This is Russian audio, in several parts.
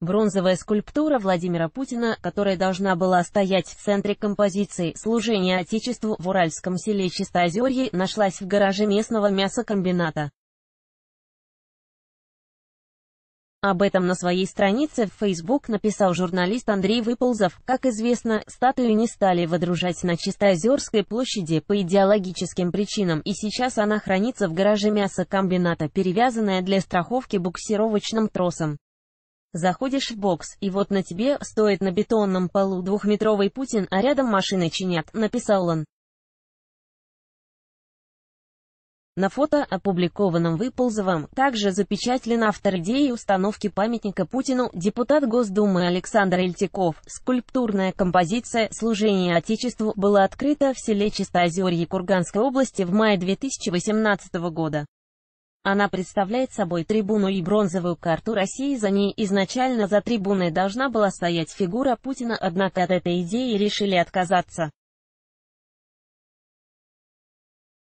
Бронзовая скульптура Владимира Путина, которая должна была стоять в центре композиции «Служение Отечеству» в уральском селе Чистоозерье, нашлась в гараже местного мясокомбината. Об этом на своей странице в Facebook написал журналист Андрей Выползов. Как известно, статую не стали водружать на Чистоозерской площади по идеологическим причинам, и сейчас она хранится в гараже мясокомбината, перевязанная для страховки буксировочным тросом. Заходишь в бокс, и вот на тебе стоит на бетонном полу двухметровый Путин, а рядом машины чинят, написал он. На фото, опубликованном Выползовым, также запечатлен автор идеи установки памятника Путину, депутат Госдумы Александр Ильтиков. Скульптурная композиция «Служение Отечеству» была открыта в селе Чистоозерье Курганской области в мае 2018 года. Она представляет собой трибуну и бронзовую карту России. За ней изначально за трибуной должна была стоять фигура Путина, однако от этой идеи решили отказаться.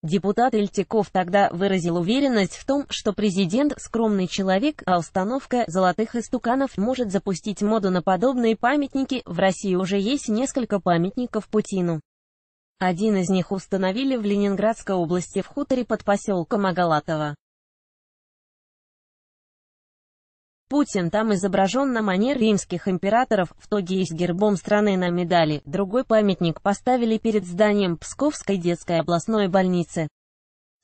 Депутат Ильтиков тогда выразил уверенность в том, что президент – скромный человек, а установка «золотых истуканов» может запустить моду на подобные памятники. В России уже есть несколько памятников Путину. Один из них установили в Ленинградской области в хуторе под поселком Агалатово. Путин там изображен на манер римских императоров, в тоге и с гербом страны на медали. Другой памятник поставили перед зданием Псковской детской областной больницы.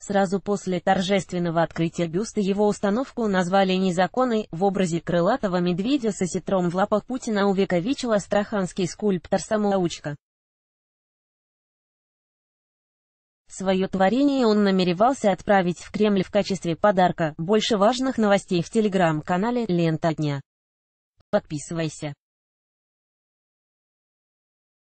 Сразу после торжественного открытия бюста его установку назвали незаконной, в образе крылатого медведя с осетром в лапах Путина увековечил астраханский скульптор Самоучка. Свое творение он намеревался отправить в Кремль в качестве подарка. Больше важных новостей в телеграм-канале «Лента дня». Подписывайся.